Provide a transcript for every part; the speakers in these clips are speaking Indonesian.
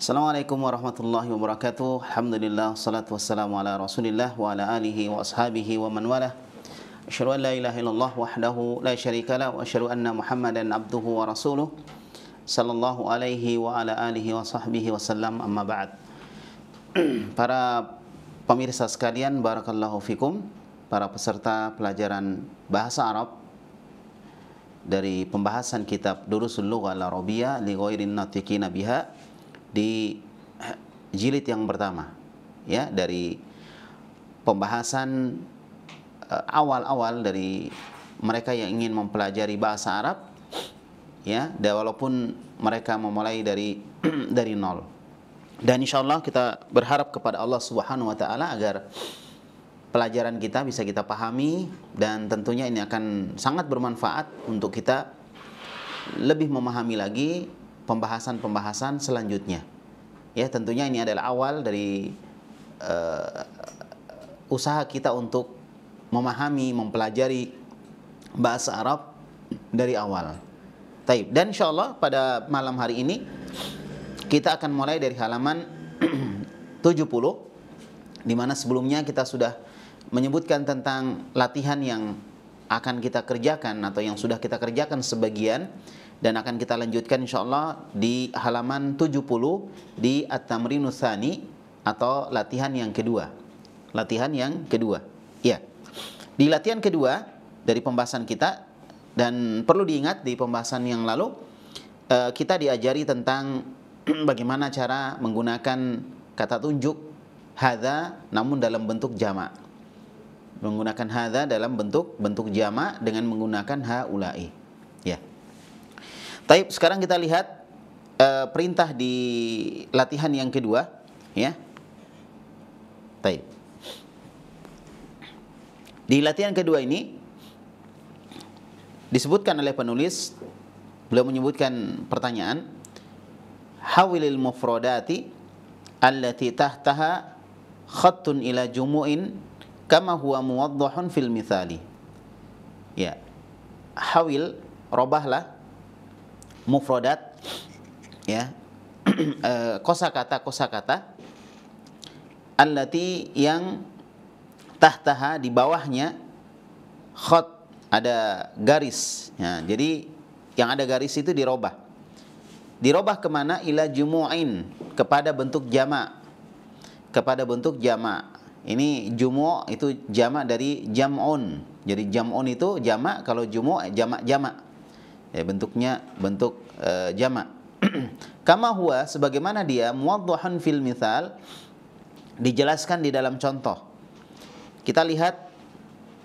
Assalamualaikum warahmatullahi wabarakatuh. Alhamdulillah salatu wassalamu ala Rasulillah wa ala alihi wa ashabihi wa man walah. Asyhadu an la ilaha illallah wahdahu la syarika la wa asyhadu anna Muhammadan abduhu wa rasuluh. Sallallahu alaihi wa ala alihi wa sahbihi wa sallam amma ba'd. Para pemirsa sekalian barakallahu fikum, para peserta pelajaran bahasa Arab dari pembahasan kitab Durusul Lugha al arabiyah li ghairin natiqin biha di jilid yang pertama ya dari pembahasan eh, awal-awal dari mereka yang ingin mempelajari bahasa Arab ya dan walaupun mereka memulai dari dari nol dan insya Allah kita berharap kepada Allah Subhanahu Wa Taala agar pelajaran kita bisa kita pahami dan tentunya ini akan sangat bermanfaat untuk kita lebih memahami lagi pembahasan-pembahasan selanjutnya. Ya, tentunya ini adalah awal dari uh, usaha kita untuk memahami, mempelajari bahasa Arab dari awal. Taib. Dan insya Allah pada malam hari ini kita akan mulai dari halaman 70 di mana sebelumnya kita sudah menyebutkan tentang latihan yang akan kita kerjakan atau yang sudah kita kerjakan sebagian dan akan kita lanjutkan insya Allah di halaman 70 di At-Tamrinu Thani atau latihan yang kedua. Latihan yang kedua. ya Di latihan kedua dari pembahasan kita dan perlu diingat di pembahasan yang lalu eh, kita diajari tentang bagaimana cara menggunakan kata tunjuk hadza namun dalam bentuk jamak menggunakan hadza dalam bentuk bentuk jamak dengan menggunakan haulai. Ya. Taib, sekarang kita lihat e, perintah di latihan yang kedua, ya. Taib. Di latihan kedua ini disebutkan oleh penulis beliau menyebutkan pertanyaan hawilil mufradati allati tahtaha khattun ila jumu'in kama huwa muwaddahun fil mithali ya hawil robahlah mufrodat ya eh, kosakata kosakata allati yang tahtaha di bawahnya khot ada garis ya, jadi yang ada garis itu dirobah dirobah kemana ila jumu'in kepada bentuk jama, kepada bentuk jama ini jumu itu jamak dari jam'un. Jadi jam'un itu jamak, kalau jumu jamak jamak. Ya, bentuknya bentuk e, eh, jamak. Kama huwa sebagaimana dia muwaddahan fil mithal dijelaskan di dalam contoh. Kita lihat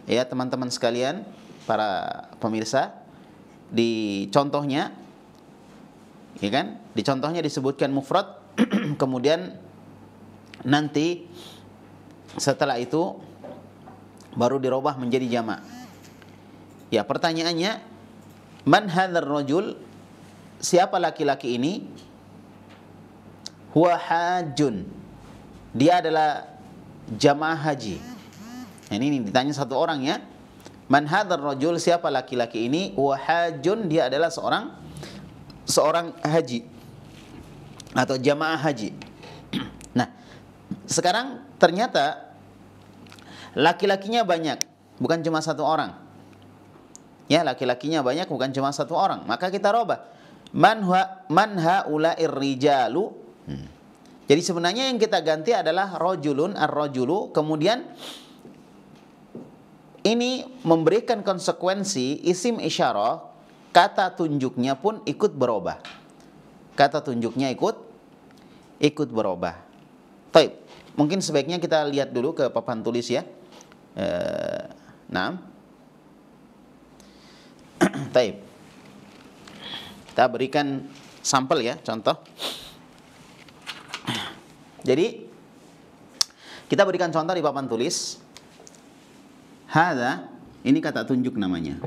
ya teman-teman sekalian, para pemirsa di contohnya ya kan? Di contohnya disebutkan mufrad kemudian nanti setelah itu baru dirubah menjadi jamak. Ya, pertanyaannya man hadzal rajul? Siapa laki-laki ini? Huwa hajun. Dia adalah jamaah haji. Nah, ini, ini ditanya satu orang ya. Man hadzal rajul? Siapa laki-laki ini? Huwa hajun. Dia adalah seorang seorang haji atau jamaah haji. Nah, sekarang ternyata laki-lakinya banyak, bukan cuma satu orang. Ya, laki-lakinya banyak bukan cuma satu orang. Maka kita robah. Man ha man rijalu. Hmm. Jadi sebenarnya yang kita ganti adalah rojulun ar-rojulu. Kemudian ini memberikan konsekuensi isim isyarah kata tunjuknya pun ikut berubah. Kata tunjuknya ikut ikut berubah. Taib. Mungkin sebaiknya kita lihat dulu ke papan tulis ya. Eh, nah. Taib. Kita berikan sampel ya, contoh. Jadi kita berikan contoh di papan tulis. Hada, ini kata tunjuk namanya.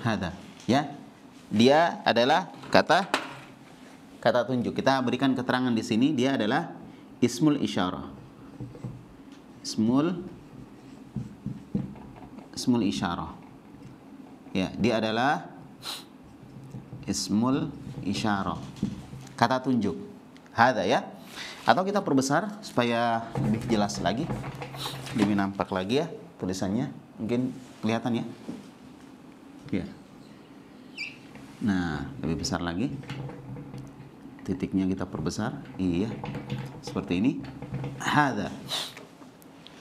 Hada, ya. Dia adalah kata kata tunjuk. Kita berikan keterangan di sini dia adalah ismul isyarah ismul ismul isyarah ya dia adalah ismul isyarah kata tunjuk ada ya atau kita perbesar supaya lebih jelas lagi lebih nampak lagi ya tulisannya mungkin kelihatan ya ya nah lebih besar lagi titiknya kita perbesar iya seperti ini ada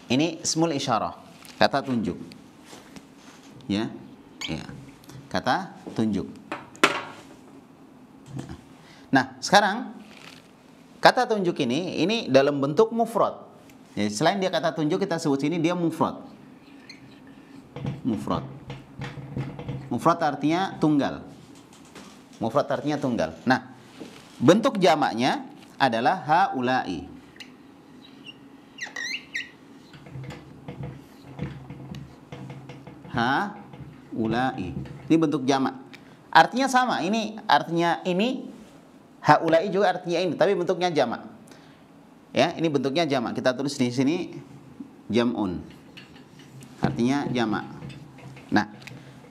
ini smul isyarah kata tunjuk ya ya kata tunjuk nah sekarang kata tunjuk ini ini dalam bentuk mufrad ya, selain dia kata tunjuk kita sebut ini dia mufrad mufrad mufrad artinya tunggal mufrad artinya tunggal nah Bentuk jamaknya adalah haulai. Ha ulai. Ini bentuk jamak. Artinya sama, ini artinya ini haulai juga artinya ini, tapi bentuknya jamak. Ya, ini bentuknya jamak. Kita tulis di sini jamun. Artinya jamak. Nah,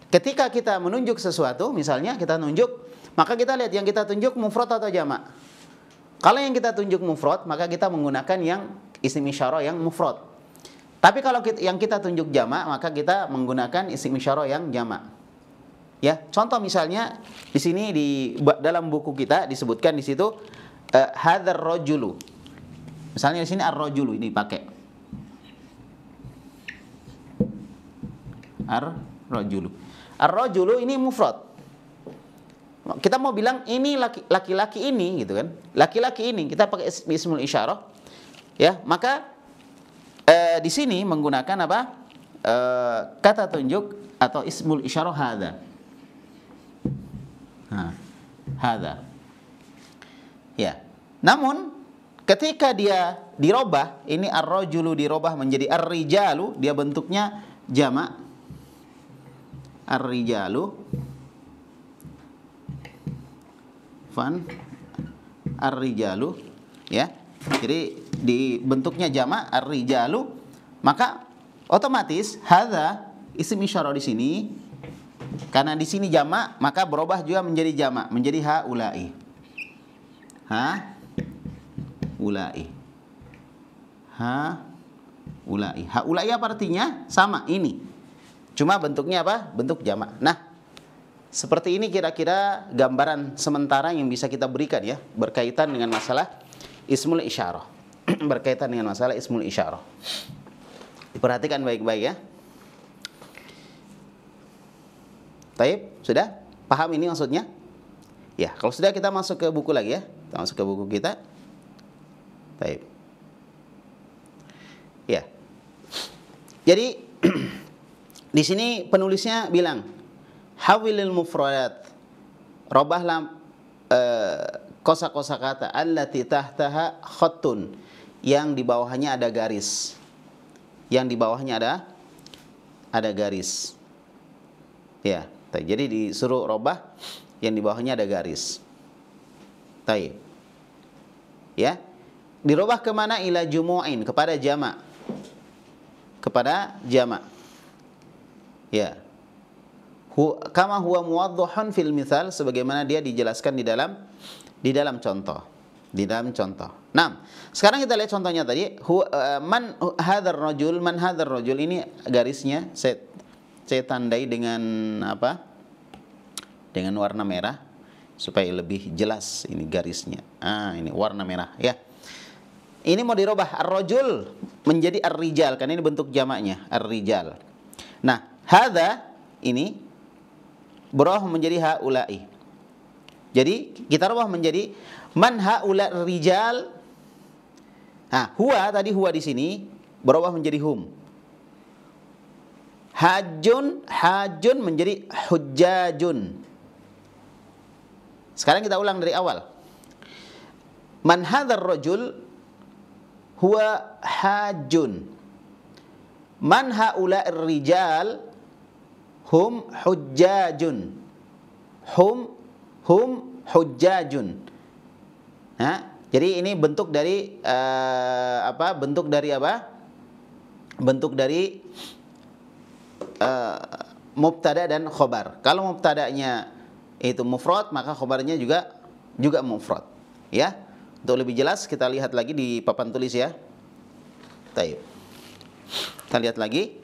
ketika kita menunjuk sesuatu, misalnya kita nunjuk maka kita lihat yang kita tunjuk mufrad atau jamak. Kalau yang kita tunjuk mufrad, maka kita menggunakan yang isim isyarah yang mufrad. Tapi kalau kita, yang kita tunjuk jamak, maka kita menggunakan isim isyarah yang jamak. Ya, contoh misalnya di sini di dalam buku kita disebutkan di situ uh, eh, hadar rojulu. Misalnya di sini ar rojulu ini pakai ar rojulu. Ar rojulu ini mufrad kita mau bilang ini laki-laki ini gitu kan laki-laki ini kita pakai ismul isyarah ya maka eh, di sini menggunakan apa eh, kata tunjuk atau ismul isyarah hada nah, hada ya namun ketika dia dirobah ini arrojulu rajulu dirobah menjadi ar-rijalu dia bentuknya jamak ar-rijalu Fan arrijalu ya. Jadi di bentuknya jama, arrijalu maka otomatis hadza isim isyarah di sini karena di sini jama, maka berubah juga menjadi jama, menjadi haulai. Ha ulai. Ha ulai. Ha ulai apa artinya? Sama ini. Cuma bentuknya apa? Bentuk jama. Nah, seperti ini kira-kira gambaran sementara yang bisa kita berikan ya berkaitan dengan masalah ismul isyarah. berkaitan dengan masalah ismul isyarah. Diperhatikan baik-baik ya. Taib, sudah? Paham ini maksudnya? Ya, kalau sudah kita masuk ke buku lagi ya. Kita masuk ke buku kita. Taib. Ya. Jadi di sini penulisnya bilang hawilil mufradat robahlah eh, kosa-kosa kata allati tahtaha khattun yang di bawahnya ada garis yang di bawahnya ada ada garis ya jadi disuruh robah yang di bawahnya ada garis tay, ya dirobah kemana ila jumu'in kepada jamak kepada jamak ya hu, kama huwa muwaddahun fil misal sebagaimana dia dijelaskan di dalam di dalam contoh di dalam contoh. Nah, sekarang kita lihat contohnya tadi hu, uh, man hadar rojul man hadar rojul ini garisnya saya saya tandai dengan apa? Dengan warna merah supaya lebih jelas ini garisnya. Ah, ini warna merah ya. Ini mau dirubah ar-rajul menjadi ar-rijal karena ini bentuk jamaknya ar-rijal. Nah, hadza ini berubah menjadi haula'i. Jadi kita ubah menjadi man haula rijal. Nah, huwa tadi huwa di sini berubah menjadi hum. Hajun hajun menjadi hujajun. Sekarang kita ulang dari awal. Man hadzal rajul huwa hajun. Man haula rijal hum hujjajun hum hum hujjajun jadi ini bentuk dari uh, apa bentuk dari apa bentuk dari uh, mubtada dan khobar kalau mubtadanya itu mufrad maka khobarnya juga juga mufrad ya untuk lebih jelas kita lihat lagi di papan tulis ya Taib. kita lihat lagi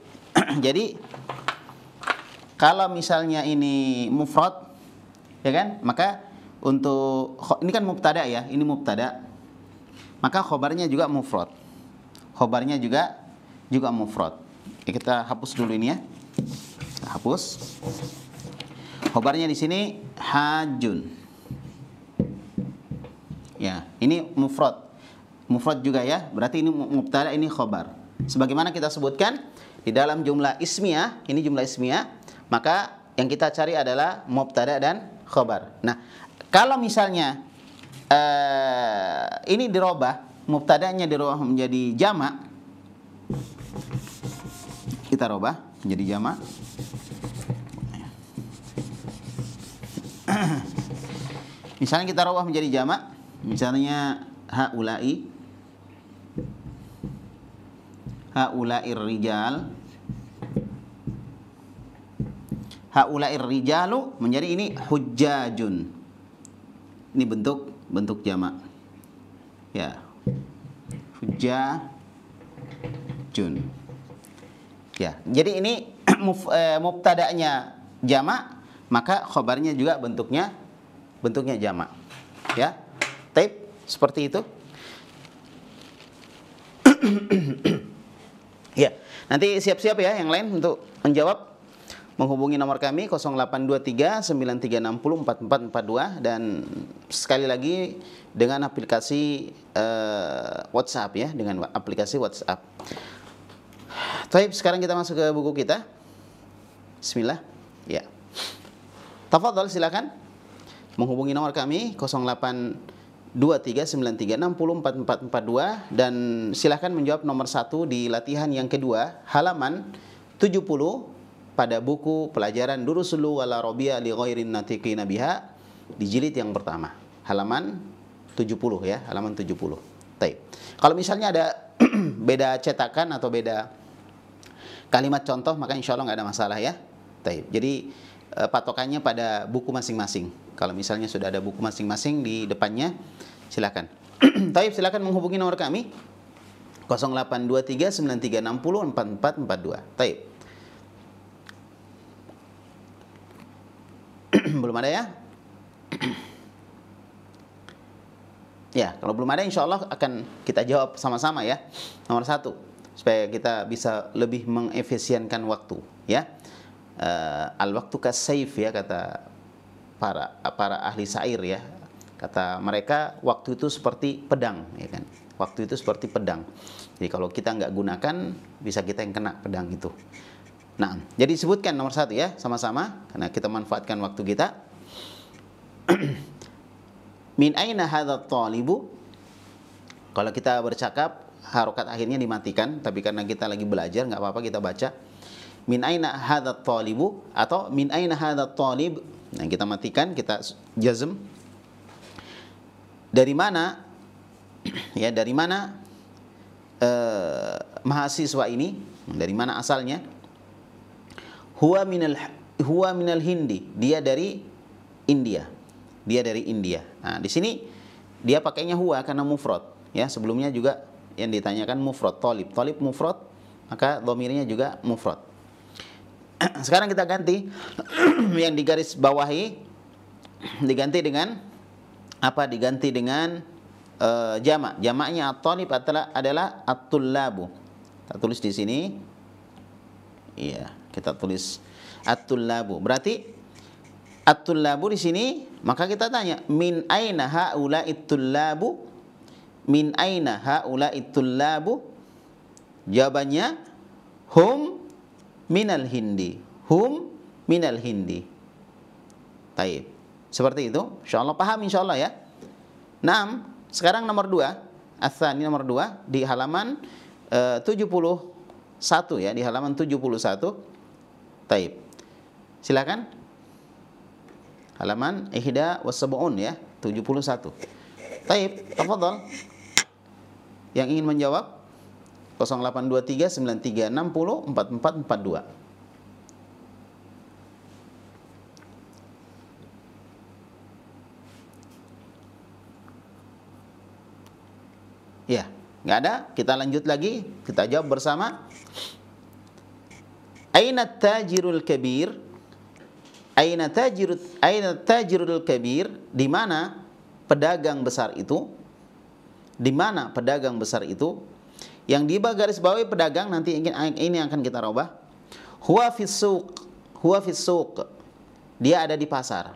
jadi kalau misalnya ini mufrad ya kan? Maka untuk ini kan mubtada ya, ini mubtada. Maka khobarnya juga mufrad. Khobarnya juga juga mufrad. Ya, kita hapus dulu ini ya. Kita hapus. Khobarnya di sini hajun. Ya, ini mufrad. Mufrad juga ya. Berarti ini mubtada, ini khobar. Sebagaimana kita sebutkan di dalam jumlah ismiyah, ini jumlah ismiyah maka yang kita cari adalah mubtada dan khobar. Nah, kalau misalnya uh, ini dirubah, mubtadanya dirubah menjadi jama, kita rubah menjadi jama. misalnya kita rubah menjadi jama, misalnya haulai haulair rijal haulair rijalu menjadi ini hujjajun. Ini bentuk bentuk jamak. Ya. jun. Ya, jadi ini eh, mubtada'nya jamak, maka khobarnya juga bentuknya bentuknya jamak. Ya. Tape seperti itu. ya, nanti siap-siap ya yang lain untuk menjawab menghubungi nomor kami 0823 9360 4442 dan sekali lagi dengan aplikasi uh, WhatsApp ya dengan aplikasi WhatsApp. Taib sekarang kita masuk ke buku kita. Bismillah. Ya. Tafadhol silakan menghubungi nomor kami 08 dua dan silakan menjawab nomor satu di latihan yang kedua halaman 70 pada buku pelajaran Durusulu wala Robia li ghairin natiqina biha di jilid yang pertama, halaman 70 ya, halaman 70. Baik. Kalau misalnya ada beda cetakan atau beda kalimat contoh maka insya Allah nggak ada masalah ya. Taib. Jadi eh, patokannya pada buku masing-masing. Kalau misalnya sudah ada buku masing-masing di depannya, silakan. Taib silakan menghubungi nomor kami 0823 9360 4442. Taib. belum ada ya? ya, kalau belum ada insya Allah akan kita jawab sama-sama ya. Nomor satu, supaya kita bisa lebih mengefisienkan waktu ya. Uh, eh, al waktu safe ya kata para para ahli sair ya. Kata mereka waktu itu seperti pedang ya kan. Waktu itu seperti pedang. Jadi kalau kita nggak gunakan bisa kita yang kena pedang itu. Nah, jadi sebutkan nomor satu ya, sama-sama, karena kita manfaatkan waktu kita. Min aina hadha talibu? Kalau kita bercakap, harokat akhirnya dimatikan, tapi karena kita lagi belajar, nggak apa-apa kita baca. Min aina hadha talibu? Atau min aina hadha talib? Nah, kita matikan, kita jazm. Dari mana? Ya, dari mana eh, mahasiswa ini? Dari mana asalnya? huwa minal huwa minal Hindi, dia dari India. Dia dari India. Nah, di sini dia pakainya huwa karena mufrad, ya. Sebelumnya juga yang ditanyakan mufrad tolib. Tolib mufrad, maka domirnya juga mufrad. Sekarang kita ganti yang digaris bawahi diganti dengan apa? Diganti dengan uh, eh, jamak. Jamaknya at adalah adalah atulabu tulis di sini. Iya. Yeah kita tulis at-tullabu. Berarti at-tullabu di sini maka kita tanya min aina haula it-tullabu? Min aina haula it-tullabu? Jawabannya hum minal hindi. Hum minal hindi. Taib. Seperti itu. Insyaallah paham insyaallah ya. 6. Sekarang nomor 2. Asani nomor 2 di halaman eh, puluh 71 ya, di halaman 71 Taib. Silakan. Halaman ihda wasab'un ya, 71. Taib, tafadhol. Yang ingin menjawab 0823 93 60 Ya, nggak ada. Kita lanjut lagi. Kita jawab bersama. Aina tajirul kabir? Aina tajirul aina tajirul kabir? Di mana pedagang besar itu? Di mana pedagang besar itu? Yang di garis bawah pedagang nanti ingin ini akan kita rubah. Huwa fisuk, huwa fisuk. Dia ada di pasar.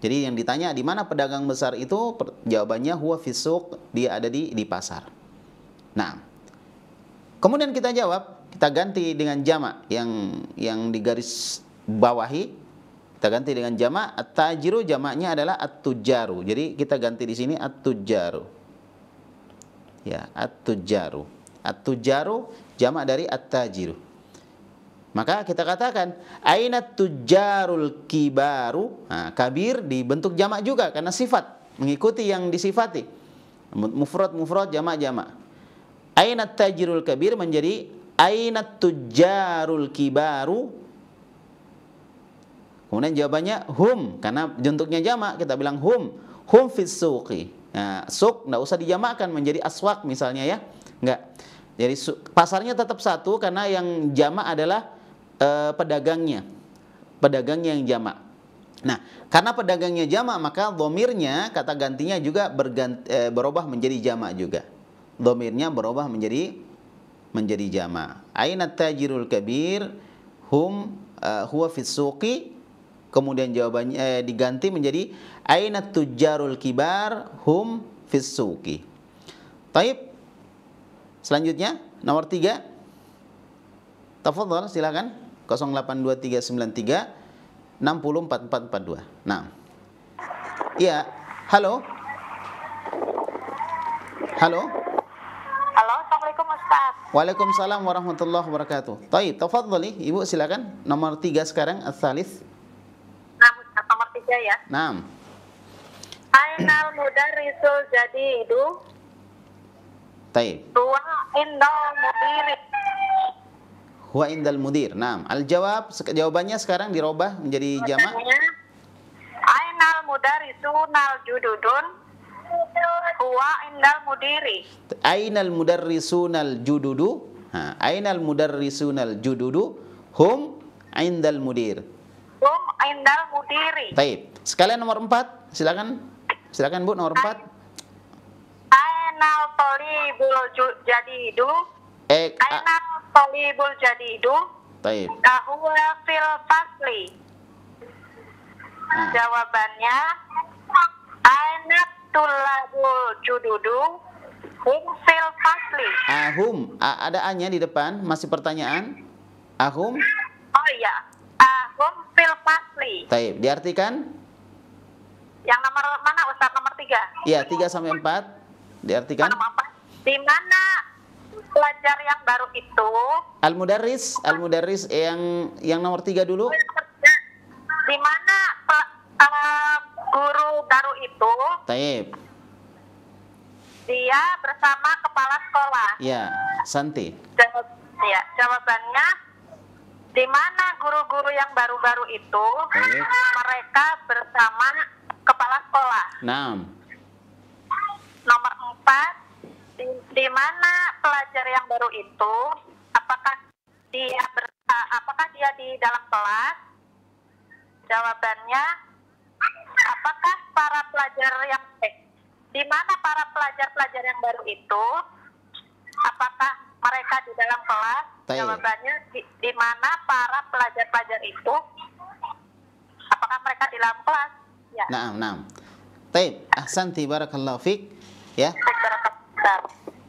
Jadi yang ditanya di mana pedagang besar itu jawabannya huwa fisuk. dia ada di di pasar. Nah, kemudian kita jawab kita ganti dengan jamak yang yang digaris bawahi kita ganti dengan jamak at-tajiru jamaknya adalah at-tujaru jadi kita ganti di sini at-tujaru ya at-tujaru at-tujaru jamak dari at-tajiru maka kita katakan aina tujarul kibaru nah, kabir dibentuk jamak juga karena sifat mengikuti yang disifati mufrad mufrad jamak jamak aina tajirul kabir menjadi Aina tujarul kibaru? Kemudian jawabannya hum karena juntuknya jamak kita bilang hum. Hum fis suqi. Nah, ya, suk nggak usah dijamakkan menjadi aswak misalnya ya. Nggak. Jadi pasarnya tetap satu karena yang jamak adalah e, pedagangnya. Pedagangnya yang jamak. Nah, karena pedagangnya jama maka domirnya kata gantinya juga berganti, e, eh, berubah menjadi jama juga. Domirnya berubah menjadi menjadi jama. Aina tajirul kabir hum uh, huwa fisuki kemudian jawabannya eh, diganti menjadi aina tujarul kibar hum fisuki Taib. Selanjutnya nomor tiga Tafadhol silakan 082393 604442. Nah. Iya, halo. Halo. Waalaikumsalam warahmatullahi wabarakatuh. Taib, tafadhali Ibu silakan. Nomor tiga sekarang, Athalis. Nah, nomor tiga ya. Enam. Ainal mudarrisul jadi hidu. Taib. Huwa indal mudir. Huwa indal mudir. Naam. Al jawab jawabannya sekarang dirubah menjadi jamak. Ainal nal jududun. Huwa Ainal mudiri. Ainal mudarrisunal jududu. Ha, ainal mudarrisunal jududu. Hum indal mudir. Hum indal mudiri. Baik. Sekalian nomor empat, silakan. Silakan Bu nomor empat. Ainal talibul jadidu. Eh, ainal talibul jadidu. Baik. Bahwa fil fasli. Ah. Jawabannya ainal lagu jududu hum fil fasli. Ahum. A ada A-nya di depan. Masih pertanyaan? Ahum? Oh iya. Ahum fil fasli. Taib. Diartikan? Yang nomor mana Ustaz? Nomor tiga. Iya, tiga sampai empat. Diartikan? Di mana pelajar yang baru itu? Al-Mudarris. Al-Mudarris yang yang nomor tiga dulu. Di mana Eh, guru baru itu Taib dia bersama kepala sekolah ya Santi ya jawabannya di mana guru-guru yang baru-baru itu Taib. mereka bersama kepala sekolah enam nomor empat di, di mana pelajar yang baru itu apakah dia ber, apakah dia di dalam kelas jawabannya apakah para pelajar yang eh, di mana para pelajar-pelajar yang baru itu apakah mereka di dalam kelas Tanya. jawabannya di, di mana para pelajar-pelajar itu apakah mereka di dalam kelas ya nah nah Baik, Tiba. barakallahu fik ya.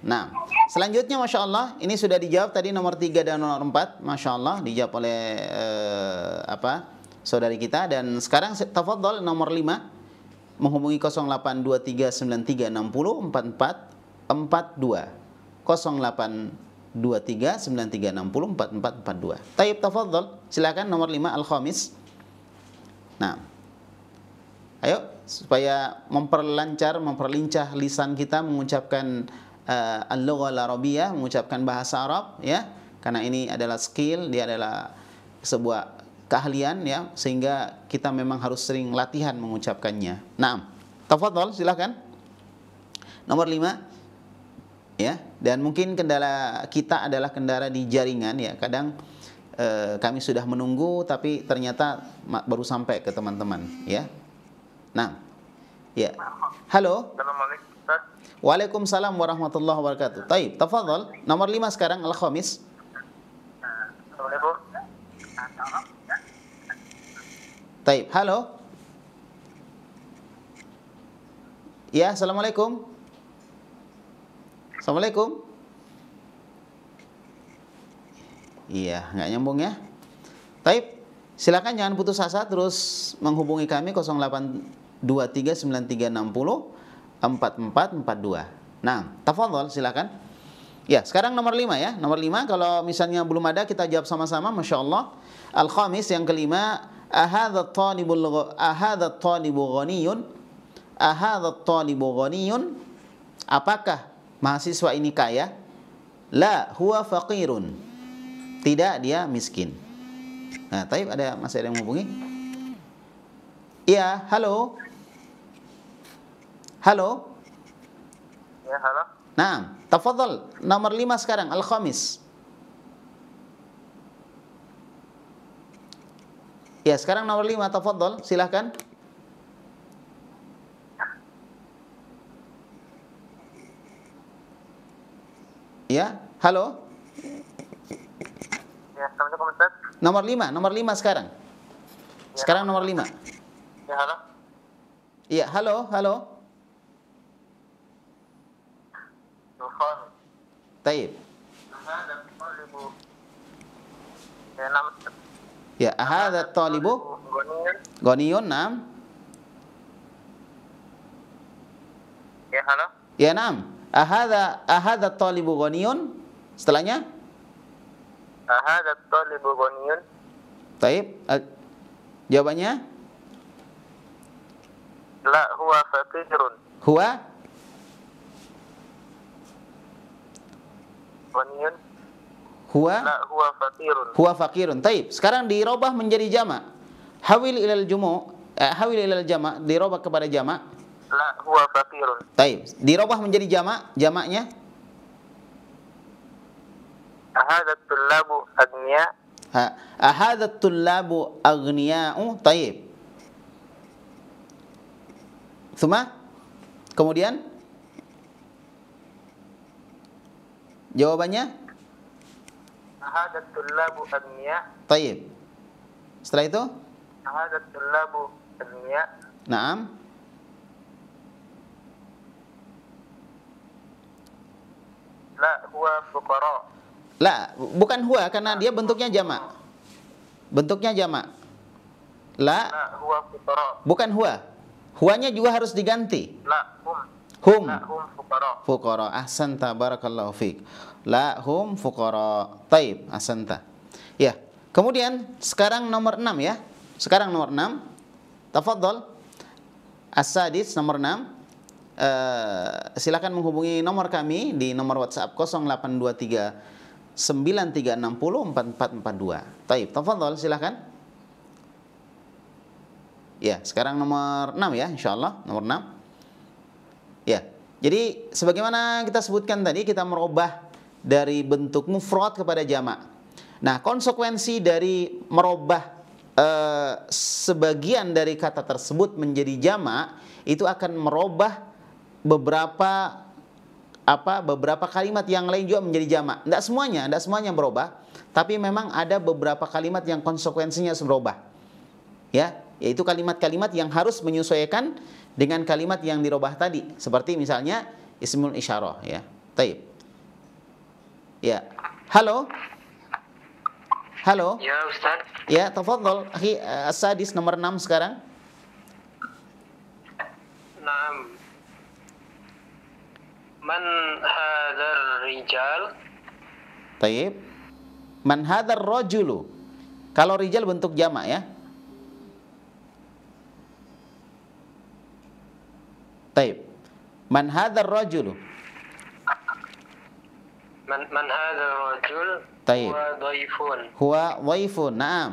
Nah, selanjutnya Masya Allah, ini sudah dijawab tadi nomor 3 dan nomor 4, Masya Allah, dijawab oleh eh, apa saudari kita dan sekarang tafadhol nomor 5 menghubungi 082393604442 082393604442 Tayyib tafadhol silakan nomor 5 al-khamis Nah ayo supaya memperlancar memperlincah lisan kita mengucapkan uh, eh, al-lughah al mengucapkan bahasa Arab ya karena ini adalah skill dia adalah sebuah keahlian ya sehingga kita memang harus sering latihan mengucapkannya. Nah, tafadhol silahkan. Nomor lima, ya dan mungkin kendala kita adalah kendala di jaringan ya kadang eh, kami sudah menunggu tapi ternyata baru sampai ke teman-teman ya. Nah, ya. Halo. Waalaikumsalam warahmatullahi wabarakatuh. Taib, tafadhol. Nomor lima sekarang al-khamis. Taib. Halo. Ya, assalamualaikum. Assalamualaikum. Iya, nggak nyambung ya. Taib, silakan jangan putus asa terus menghubungi kami 082393604442. Nah, tafadhol silakan. Ya, sekarang nomor 5 ya. Nomor 5 kalau misalnya belum ada kita jawab sama-sama, Masya Allah. Al-Khamis yang kelima, ahadha talibul ahadha talibu ghaniyun ahadha talibu ghaniyun apakah mahasiswa ini kaya la huwa faqirun tidak dia miskin nah tapi ada masih ada yang menghubungi iya halo halo ya halo nah tafadhal nomor lima sekarang al khamis Ya, sekarang nomor 5 tafadhol, silahkan. Ya, halo. Ya, Assalamualaikum Ustaz. Nomor 5, nomor 5 sekarang. Ya. Sekarang nomor 5. Ya, halo. Iya, halo, halo. Dufan. Taib. Ya, nama Ya, ahadha talibu goniun nam. Ya, halo. Ya, nam. Ahadha, ahadha talibu goniun Setelahnya? Ahadha talibu goniun Taib. Jawabannya? La huwa fakirun Huwa? goniun Huwa fakirun. Huwa fakirun. Taib. Sekarang dirobah menjadi jama, Hawil ilal jumu, eh, hawil ilal jama. dirobah kepada jama. La huwa fakirun. Taib. Dirobah menjadi jama jamaknya Ahadat tulabu agniya. ahadat tulabu agnia'u. Taib. sumah? Kemudian? Jawabannya? syahadat Taib. Setelah itu? Syahadat tullabu Naam. La huwa fuqara. La, bukan huwa karena dia bentuknya jamak. Bentuknya jamak. La, La huwa fuqara. Bukan huwa. Huanya juga harus diganti. La hum. Hum. La hum fuqara. Fuqara. Ahsanta barakallahu fiik la hum fuqara. Taib, asanta. Ya. Kemudian sekarang nomor 6 ya. Sekarang nomor 6. Tafadhol. asadis nomor 6. Uh, eh, silakan menghubungi nomor kami di nomor WhatsApp 0823 9360 4442. Taib, tafadhol silakan. Ya, sekarang nomor enam ya, insyaallah nomor enam. Ya. Jadi sebagaimana kita sebutkan tadi kita merubah dari bentuk mufrad kepada jamak. Nah, konsekuensi dari merubah e, sebagian dari kata tersebut menjadi jamak itu akan merubah beberapa apa beberapa kalimat yang lain juga menjadi jamak. Tidak semuanya, tidak semuanya berubah, tapi memang ada beberapa kalimat yang konsekuensinya berubah. Ya, yaitu kalimat-kalimat yang harus menyesuaikan dengan kalimat yang dirubah tadi. Seperti misalnya ismul isyarah ya. Taib. Ya. Halo. Halo. Ya, Ustaz. Ya, tafadhol. Akhi, eh, asadis nomor 6 sekarang. 6. Man hadzal rijal? Taib. Man hadzal rajulu? Kalau rijal bentuk jamak ya. Taib. Man hadzal rajulu? man man hadzal rajul Taib. huwa dhaifun huwa dhaifun na'am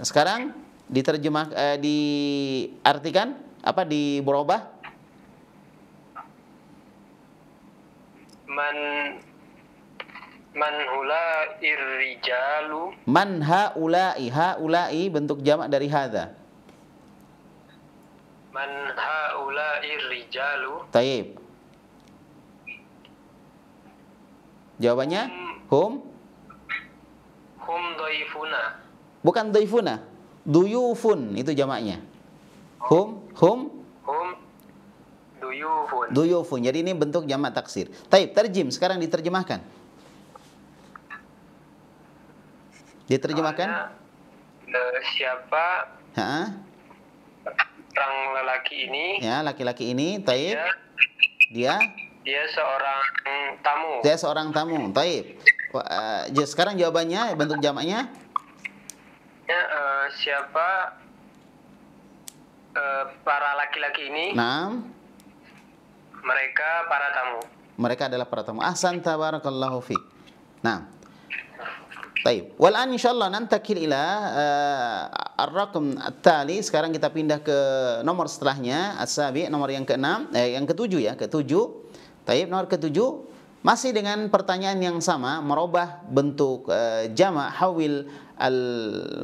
sekarang diterjemah eh, diartikan apa di berubah man man hula'i rijalu man haula'i haula'i bentuk jamak dari hadza man haula'i rijalu taib Jawabannya hum hum doifuna. Bukan doifuna, duyufun itu jamaknya. Hum hum hum duyufun. Duyufun. Jadi ini bentuk jamak taksir. Taib, terjem sekarang diterjemahkan. Diterjemahkan? Eh, siapa? Ha? Orang lelaki ini. Ya, laki-laki ini, taib. Ya. dia dia seorang tamu. Dia seorang tamu. Taib. Uh, eh, sekarang jawabannya bentuk jamaknya? Ya, uh, siapa uh, para laki-laki ini? Nah. Mereka para tamu. Mereka adalah para tamu. Ahsan tabarakallahu fi. Nah. Baik. Walan insyaallah nantakil ila uh, ar-raqam tali sekarang kita pindah ke nomor setelahnya as-sabi nomor yang keenam eh, yang ketujuh ya ketujuh Taib nomor ketujuh masih dengan pertanyaan yang sama merubah bentuk uh, jama hawil al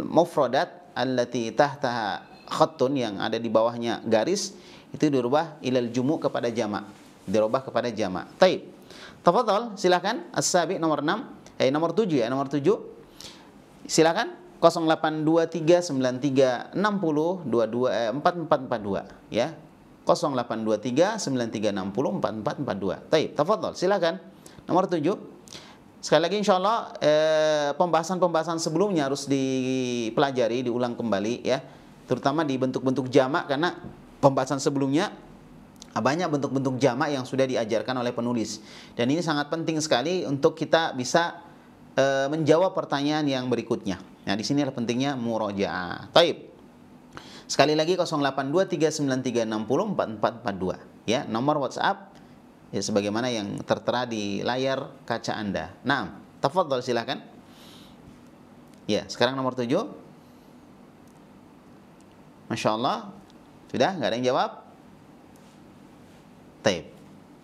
mufradat allati tahta khattun yang ada di bawahnya garis itu dirubah ilal jumu kepada jama dirubah kepada jama Taib. Tafadhol silakan as nomor 6 eh nomor 7 ya nomor 7. Silakan 0823936022 eh, ya 4442 ya 0823 9360 4442. Baik, tafadhol, silakan. Nomor 7. Sekali lagi insya Allah eh, pembahasan-pembahasan eh, sebelumnya harus dipelajari, diulang kembali ya. Terutama di bentuk-bentuk jamak karena pembahasan sebelumnya banyak bentuk-bentuk jamak yang sudah diajarkan oleh penulis. Dan ini sangat penting sekali untuk kita bisa eh, menjawab pertanyaan yang berikutnya. Nah, di sini pentingnya muroja. Taib. Sekali lagi 082393604442 ya, nomor WhatsApp ya sebagaimana yang tertera di layar kaca Anda. Nah, tafadhol silakan. Ya, sekarang nomor 7. Masya Allah. Sudah, nggak ada yang jawab? Taip.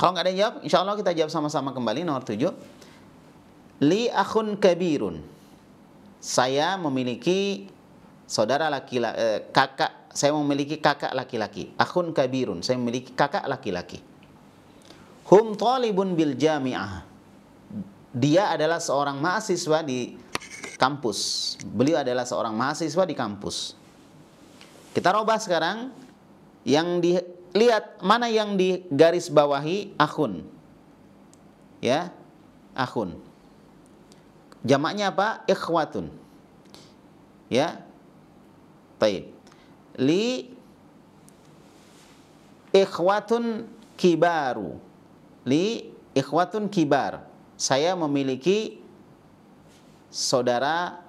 Kalau nggak ada yang jawab, insya Allah kita jawab sama-sama kembali nomor 7. Li akhun kabirun. Saya memiliki saudara laki-laki, eh, kakak, saya memiliki kakak laki-laki. Akun kabirun, saya memiliki kakak laki-laki. Hum talibun bil jami'ah. Dia adalah seorang mahasiswa di kampus. Beliau adalah seorang mahasiswa di kampus. Kita robah sekarang yang dilihat mana yang di garis bawahi akun. Ya, akun. Jamaknya apa? Ikhwatun. Ya, Taib. Li ikhwatun kibaru. Li ikhwatun kibar. Saya memiliki saudara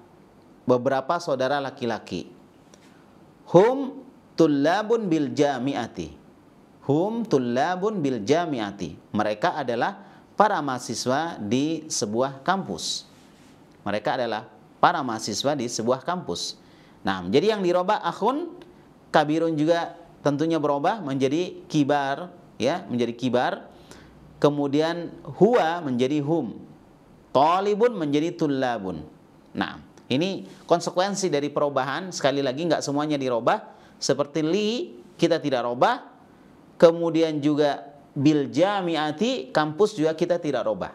beberapa saudara laki-laki. Hum tullabun bil jami'ati. Hum tullabun bil jami'ati. Mereka adalah para mahasiswa di sebuah kampus. Mereka adalah para mahasiswa di sebuah kampus. Nah, jadi yang diroba akhun kabirun juga tentunya berubah menjadi kibar, ya, menjadi kibar. Kemudian huwa menjadi hum. Tolibun menjadi tulabun. Nah, ini konsekuensi dari perubahan. Sekali lagi nggak semuanya dirobah Seperti li kita tidak robah. Kemudian juga bil jamiati kampus juga kita tidak robah.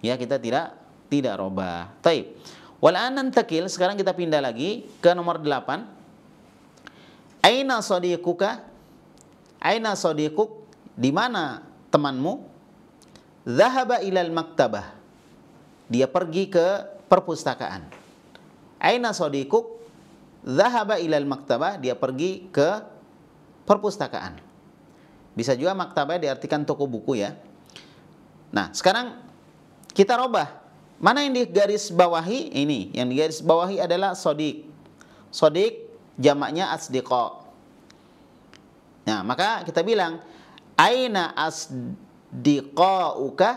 Ya, kita tidak tidak robah. Taib. Walanan takil sekarang kita pindah lagi ke nomor 8. Aina sadiquka? Aina sadiquk? Di mana temanmu? Zahaba ilal maktabah. Dia pergi ke perpustakaan. Aina sadiquk? Zahaba ilal maktabah, dia pergi ke perpustakaan. Bisa juga maktabah diartikan toko buku ya. Nah, sekarang kita robah Mana yang digaris bawahi? Ini. Yang digaris bawahi adalah sodik. Sodik jamaknya asdiqo. Nah, maka kita bilang aina uka,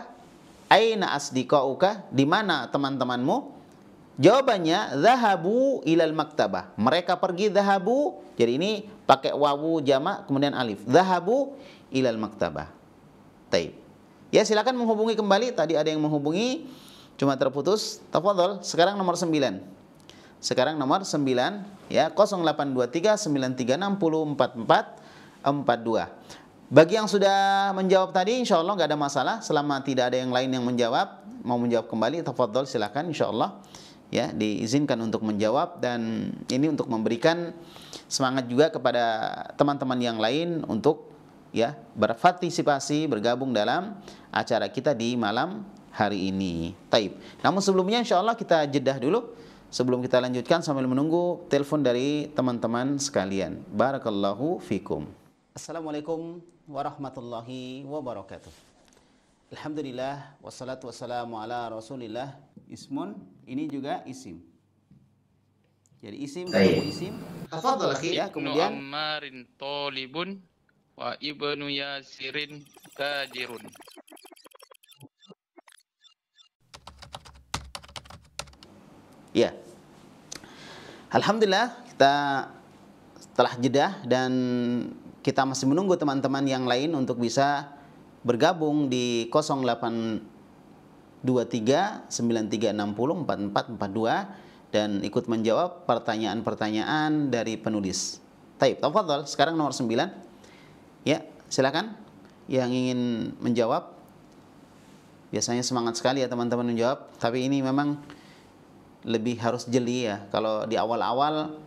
Aina uka Di mana teman-temanmu? Jawabannya zahabu ilal maktabah. Mereka pergi zahabu. Jadi ini pakai wawu jamak kemudian alif. Zahabu ilal maktabah. Taib. Ya silakan menghubungi kembali. Tadi ada yang menghubungi Cuma terputus. Tafadhol. Sekarang nomor 9. Sekarang nomor 9 ya 0823 Bagi yang sudah menjawab tadi insya Allah nggak ada masalah selama tidak ada yang lain yang menjawab mau menjawab kembali tafadhol silahkan insya Allah ya diizinkan untuk menjawab dan ini untuk memberikan semangat juga kepada teman-teman yang lain untuk ya berpartisipasi bergabung dalam acara kita di malam hari ini. Taib. Namun sebelumnya insya Allah kita jedah dulu. Sebelum kita lanjutkan sambil menunggu telepon dari teman-teman sekalian. Barakallahu fikum. Assalamualaikum warahmatullahi wabarakatuh. Alhamdulillah wassalatu wassalamu ala rasulillah. Ismun ini juga isim. Jadi isim ketemu isim. Tafadhal Ya, kemudian Ammarin talibun wa ibnu Yasirin tajirun. Ya. Alhamdulillah kita telah jeda dan kita masih menunggu teman-teman yang lain untuk bisa bergabung di 0823 dan ikut menjawab pertanyaan-pertanyaan dari penulis. Taib, tafadhol. Sekarang nomor 9. Ya, silakan yang ingin menjawab. Biasanya semangat sekali ya teman-teman menjawab, tapi ini memang lebih harus jeli ya. Kalau di awal-awal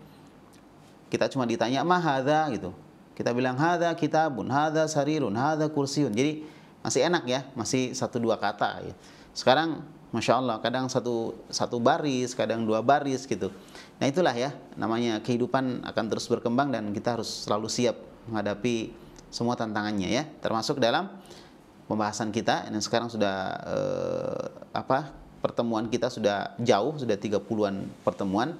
kita cuma ditanya mah hadza gitu. Kita bilang hadza kitabun, hadza sarirun, hadza kursiun. Jadi masih enak ya, masih satu dua kata ya. Sekarang Masya Allah, kadang satu, satu baris, kadang dua baris gitu. Nah itulah ya, namanya kehidupan akan terus berkembang dan kita harus selalu siap menghadapi semua tantangannya ya. Termasuk dalam pembahasan kita, yang sekarang sudah eh, apa pertemuan kita sudah jauh, sudah 30-an pertemuan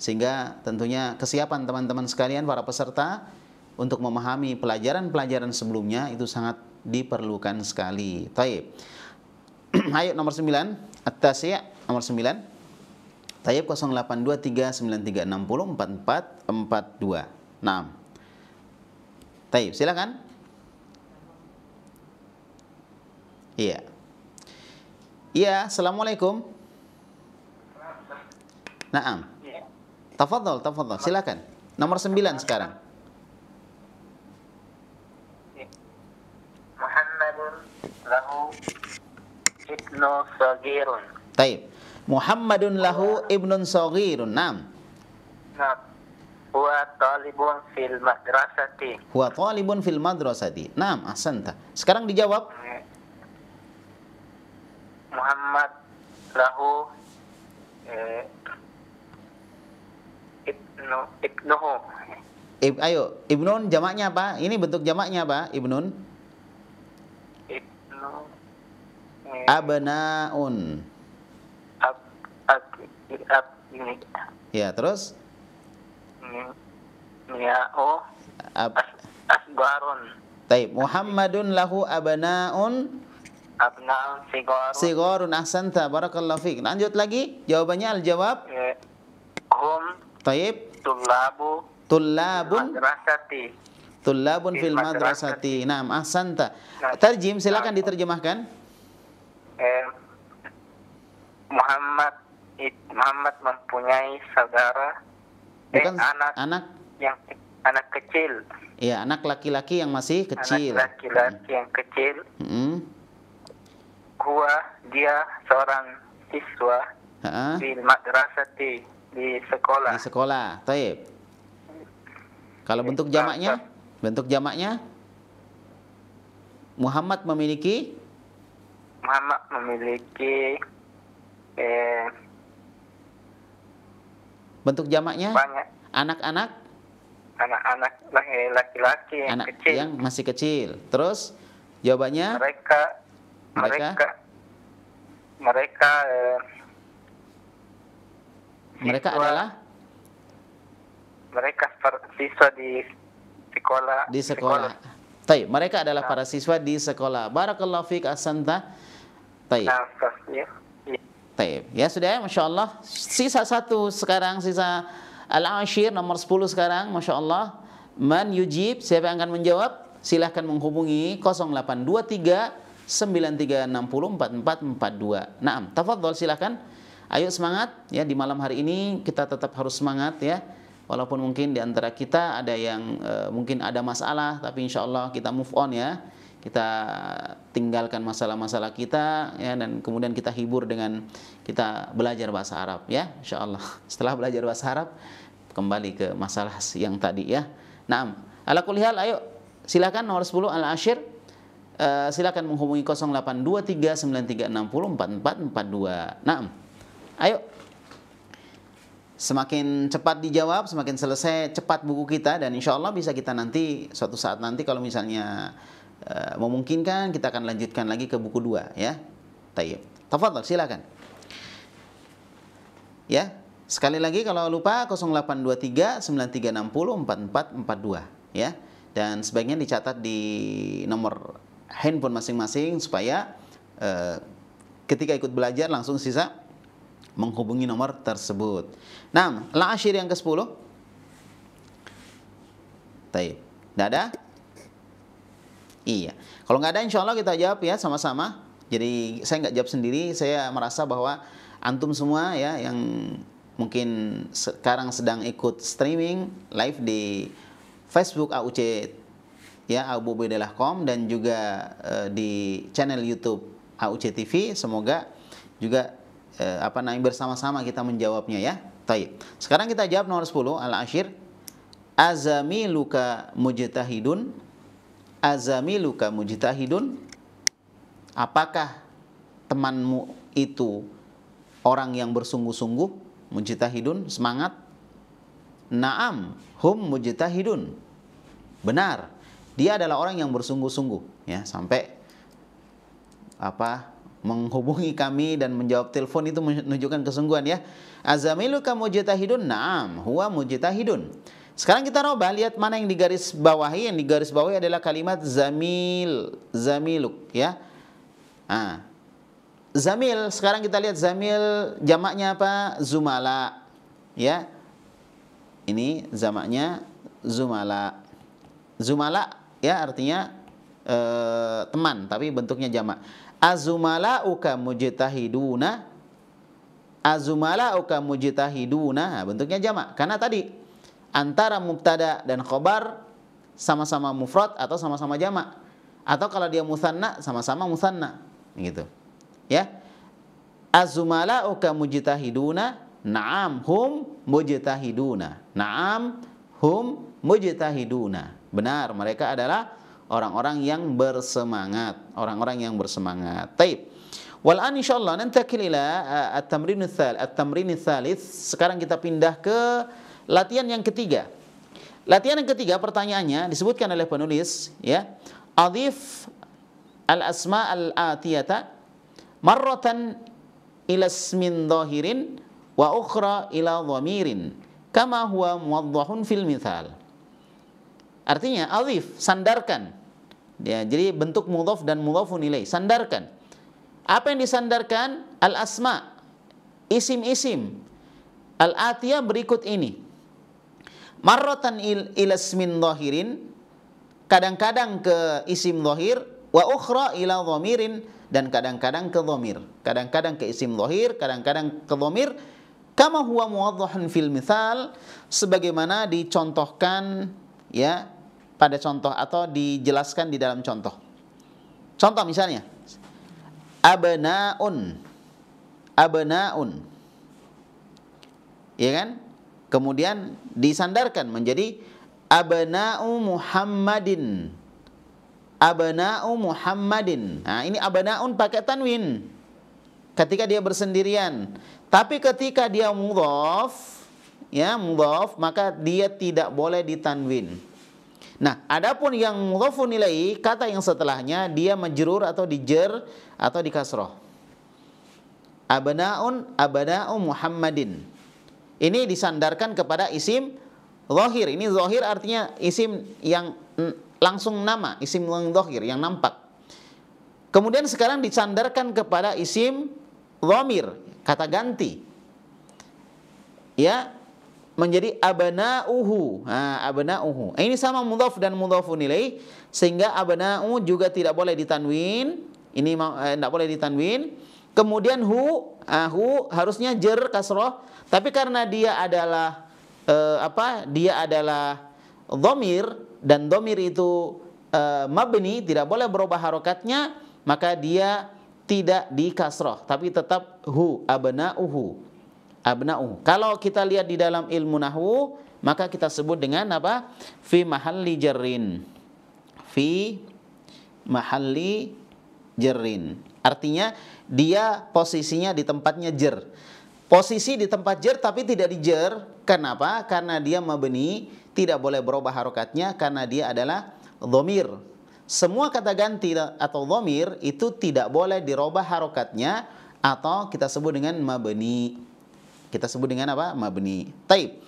sehingga tentunya kesiapan teman-teman sekalian para peserta untuk memahami pelajaran-pelajaran sebelumnya itu sangat diperlukan sekali. Taib. Ayo nomor 9, atas ya nomor 9. Taib 082393604442. Nah. Taib, silakan. Iya. Iya, Assalamualaikum. Naam. Tafadhol, tafadhol. Silakan. Nomor 9 sekarang. Muhammadun lahu ibnu sagirun. Taib. Muhammadun lahu ibnun sagirun. Naam. Huwa talibun fil madrasati. Huwa talibun fil madrasati. Naam, ahsanta. Sekarang dijawab. Ya. Muhammad lahu eh, ibnu ibnu Ib, ayo ibnun jamaknya apa ini bentuk jamaknya apa ibnun ibnu eh, abnaun ab, ab, ab, ini. ya terus miao Ab Asbarun Taib Muhammadun lahu abnaun Abnal sigorun sigorun ahsanta barakallahu fiik lanjut lagi jawabannya al jawab hum taib tullabu tullabun madrasati tullabun fil madrasati nah ahsanta Terjem silakan diterjemahkan eh, Muhammad Muhammad mempunyai saudara eh, bukan eh, anak anak yang anak kecil. Iya, anak laki-laki yang masih kecil. Anak laki-laki hmm. yang kecil. Hmm. Gua dia seorang siswa uh-huh. di madrasati di sekolah. Di sekolah, taib. Kalau bentuk jamaknya, bentuk jamaknya Muhammad memiliki Muhammad memiliki eh, bentuk jamaknya banyak anak-anak anak-anak eh, laki-laki yang anak kecil yang masih kecil terus jawabannya mereka mereka mereka, mereka eh, mereka siswa, adalah mereka siswa di sekolah di sekolah, sekolah. mereka adalah nah. para siswa di sekolah barakallahu fiik asanta Taib. Nah, ya. ya. Taib. Ya sudah, Masya Allah. Sisa satu sekarang, sisa Al-Ashir nomor 10 sekarang, Masya Allah. Man yujib, siapa yang akan menjawab? Silahkan menghubungi 0823 93604442. Naam, tafadhol silahkan Ayo semangat ya di malam hari ini kita tetap harus semangat ya. Walaupun mungkin di antara kita ada yang e, mungkin ada masalah tapi insya Allah kita move on ya. Kita tinggalkan masalah-masalah kita ya dan kemudian kita hibur dengan kita belajar bahasa Arab ya insya Allah. Setelah belajar bahasa Arab kembali ke masalah yang tadi ya. Naam. Ala kulihal ayo silakan nomor 10 al-ashir Eh, silakan menghubungi 082393604442. ayo semakin cepat dijawab, semakin selesai cepat buku kita dan insya Allah bisa kita nanti suatu saat nanti kalau misalnya uh, memungkinkan kita akan lanjutkan lagi ke buku dua ya. Tayyib. Tafadhol silakan. Ya, sekali lagi kalau lupa 0823 ya. Dan sebaiknya dicatat di nomor handphone masing-masing supaya uh, ketika ikut belajar langsung sisa menghubungi nomor tersebut. Nah, lahir yang ke-10. Taib. Dadah. ada? Iya. Kalau nggak ada insya Allah kita jawab ya sama-sama. Jadi saya nggak jawab sendiri, saya merasa bahwa antum semua ya yang mungkin sekarang sedang ikut streaming live di Facebook AUC ya aububidillah.com dan juga uh, di channel YouTube AUC TV. Semoga juga uh, apa namanya bersama-sama kita menjawabnya ya. Baik. Sekarang kita jawab nomor 10 al-ashir. Azami luka mujtahidun. Azami luka mujtahidun. Apakah temanmu itu orang yang bersungguh-sungguh, mujtahidun, semangat. Naam, hum mujtahidun. Benar, dia adalah orang yang bersungguh-sungguh ya sampai apa menghubungi kami dan menjawab telepon itu menunjukkan kesungguhan ya. Azamilu kamu mujtahidun? Naam, huwa mujtahidun. Sekarang kita coba lihat mana yang digaris bawahi. Yang digaris bawahi adalah kalimat zamil, zamiluk ya. Ah. Zamil, sekarang kita lihat zamil jamaknya apa? Zumala. Ya. Ini jamaknya zumala. Zumala ya artinya e, teman tapi bentuknya jamak uka mujtahiduna uka mujtahiduna nah, bentuknya jamak karena tadi antara mubtada dan khobar sama-sama mufrad atau sama-sama jamak atau kalau dia musanna sama-sama musanna gitu ya Azumala uka mujtahiduna na'am hum mujtahiduna na'am hum mujtahiduna Benar, mereka adalah orang-orang yang bersemangat, orang-orang yang bersemangat. Taib. Wal'an insyaallah nantakil ila uh, at-tamrin at-tamrin Sekarang kita pindah ke latihan yang ketiga. Latihan yang ketiga pertanyaannya disebutkan oleh penulis ya. Adif al-asma al-atiyata marratan ila ismin dhahirin wa ukhra ila dhamirin kama huwa muwaddahun fil mithal. Artinya alif sandarkan. Ya, jadi bentuk mudhaf dan mudhafun nilai sandarkan. Apa yang disandarkan? Al asma isim-isim. Al atiyah berikut ini. Marratan il ilasmin dhahirin kadang-kadang ke isim lohir wa ukhra ila dhamirin dan kadang-kadang ke dhamir kadang-kadang ke isim lohir kadang-kadang ke dhamir kama huwa muwadhahun fil mithal sebagaimana dicontohkan ya pada contoh atau dijelaskan di dalam contoh. Contoh misalnya abnaun abnaun ya kan? Kemudian disandarkan menjadi abna'u Muhammadin. Abna'u Muhammadin. Nah, ini abna'un pakai tanwin. Ketika dia bersendirian. Tapi ketika dia mudhof, ya mudhof, maka dia tidak boleh ditanwin. Nah, adapun yang mudhofu nilai kata yang setelahnya dia majrur atau dijer atau dikasroh. Abnaun abna'u Muhammadin. Ini disandarkan kepada isim zahir. Ini zahir artinya isim yang langsung nama, isim yang zahir yang nampak. Kemudian sekarang disandarkan kepada isim zomir, kata ganti. Ya, menjadi abna'uhu. Nah, abna'uhu. Ini sama mudhaf dan mudhafun nilai sehingga abna'u juga tidak boleh ditanwin. Ini eh, tidak boleh ditanwin. Kemudian hu, ah, hu harusnya jer kasroh, tapi karena dia adalah eh, apa? Dia adalah domir dan domir itu eh, mabni tidak boleh berubah harokatnya, maka dia tidak di kasroh, tapi tetap hu uhu abna'u. Kalau kita lihat di dalam ilmu nahwu, maka kita sebut dengan apa? Fi mahalli jarrin. Fi mahalli jarrin. Artinya dia posisinya di tempatnya jer. Posisi di tempat jer tapi tidak di jer. Kenapa? Karena dia mabni, tidak boleh berubah harokatnya karena dia adalah dhamir. Semua kata ganti atau dhamir itu tidak boleh dirubah harokatnya atau kita sebut dengan mabni. Kita sebut dengan apa? Mabni. Taib.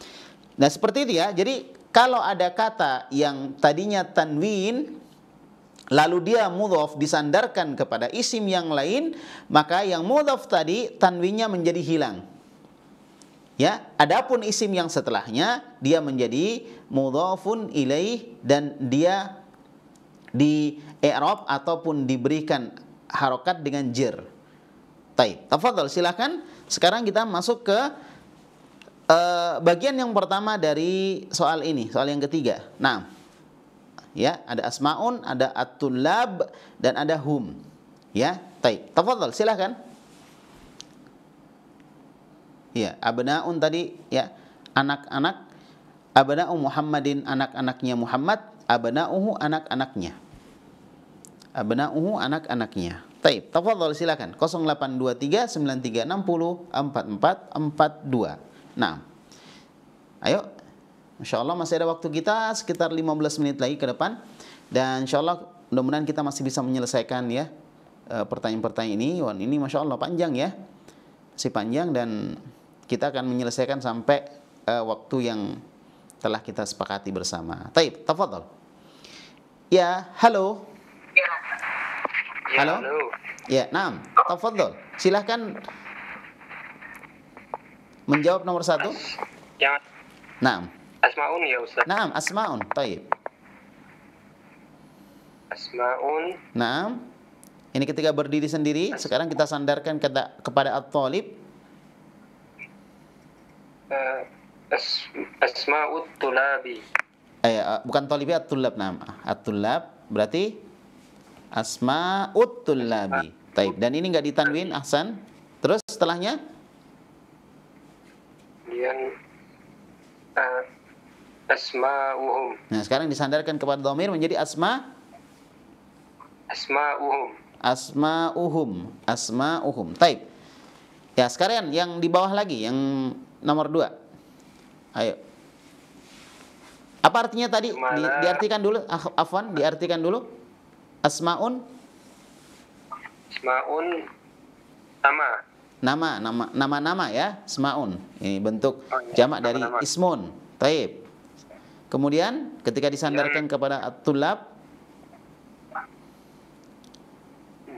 Nah, seperti itu ya. Jadi kalau ada kata yang tadinya tanwin lalu dia mudhof disandarkan kepada isim yang lain, maka yang mudhof tadi tanwinnya menjadi hilang. Ya, adapun isim yang setelahnya dia menjadi mudhofun ilaih dan dia di i'rab ataupun diberikan harokat dengan jir. Taib. Tafadhol, silahkan sekarang kita masuk ke eh, bagian yang pertama dari soal ini, soal yang ketiga. Nah, ya, ada asmaun, ada at dan ada hum. Ya, baik. Tafadhol, silahkan. Ya, abnaun tadi ya, anak-anak abnaun Muhammadin anak-anaknya Muhammad, abna'uhu anak-anaknya. Abna'uhu anak-anaknya. Taib, tafadhol silakan. 0823 9360 4442. Nah. Ayo. Insya Allah masih ada waktu kita sekitar 15 menit lagi ke depan dan insya Allah mudah-mudahan kita masih bisa menyelesaikan ya eh, pertanyaan-pertanyaan ini. Wah, ini masya Allah panjang ya, si panjang dan kita akan menyelesaikan sampai uh, waktu yang telah kita sepakati bersama. Taib, tafadhol. Ya, halo. Ya, halo? halo. Ya, Nam. Tafadhol. Silahkan menjawab nomor satu. As ya. Nam. Asmaun ya Ustaz. Nam, asmaun. Taib. Asmaun. Nam. Ini ketika berdiri sendiri, asmaun. sekarang kita sandarkan kata, kepada at-talib. Uh, eh, as, asma'ut tulabi. Eh, eh bukan talibi at-tulab nama. Ya, at-tulab berarti Asma Utulabi Taib. Dan ini nggak ditanwin, Ahsan. Terus setelahnya? Kemudian eh, Asma Uhum. Nah, sekarang disandarkan kepada domir menjadi asma Asma Asma Uhum Uhum Asma Uhum Taib. Ya, sekarang yang di bawah lagi, yang nomor dua. Ayo. Apa artinya tadi? Di, diartikan dulu, Afwan, diartikan dulu. Asmaun? Asmaun nama. Nama, nama, nama, ya, Asmaun. Ini bentuk oh, iya. jamak dari nama. ismun. Taib. Kemudian ketika disandarkan kepada at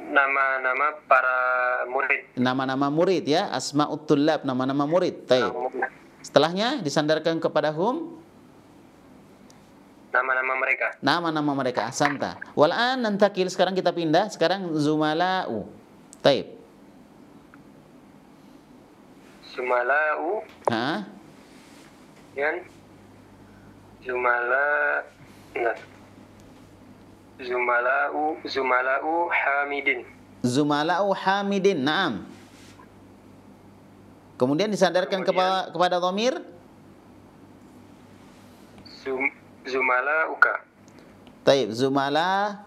nama-nama para murid. Nama-nama murid ya, Asma utulab, nama-nama murid. Taib. Setelahnya disandarkan kepada hum nama-nama mereka. Nama-nama mereka, Santa. Wal'an nantakil, sekarang kita pindah, sekarang zumala'u. Taib. Zumala'u. Hah? Yan. Zumala. Zumala'u, Zumala'u Hamidin. Zumala'u Hamidin, naam. Kemudian disandarkan Kemudian, kepa kepada tomir Zumala uka. Taib, zumala